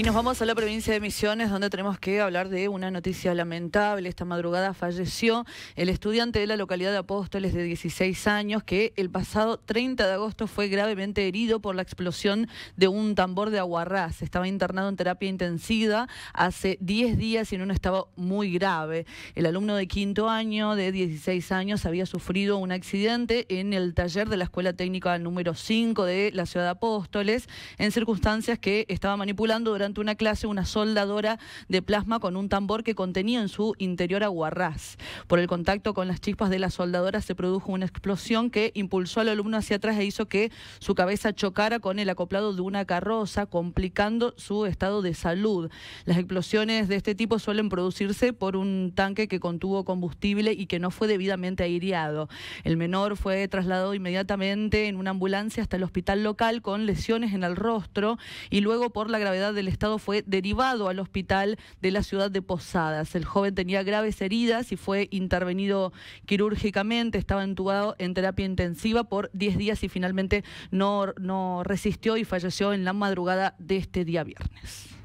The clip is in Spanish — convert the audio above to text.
Y nos vamos a la provincia de Misiones, donde tenemos que hablar de una noticia lamentable. Esta madrugada falleció el estudiante de la localidad de Apóstoles de 16 años, que el pasado 30 de agosto fue gravemente herido por la explosión de un tambor de aguarrás. Estaba internado en terapia intensiva hace 10 días y en un estado muy grave. El alumno de quinto año, de 16 años, había sufrido un accidente en el taller de la Escuela Técnica número 5 de la ciudad de Apóstoles, en circunstancias que estaba manipulando durante una clase una soldadora de plasma con un tambor que contenía en su interior aguarrás. Por el contacto con las chispas de la soldadora se produjo una explosión que impulsó al alumno hacia atrás e hizo que su cabeza chocara con el acoplado de una carroza, complicando su estado de salud. Las explosiones de este tipo suelen producirse por un tanque que contuvo combustible y que no fue debidamente aireado. El menor fue trasladado inmediatamente en una ambulancia hasta el hospital local con lesiones en el rostro y luego por la gravedad del estado estado fue derivado al hospital de la ciudad de Posadas. El joven tenía graves heridas y fue intervenido quirúrgicamente, estaba entubado en terapia intensiva por 10 días y finalmente no resistió y falleció en la madrugada de este día viernes.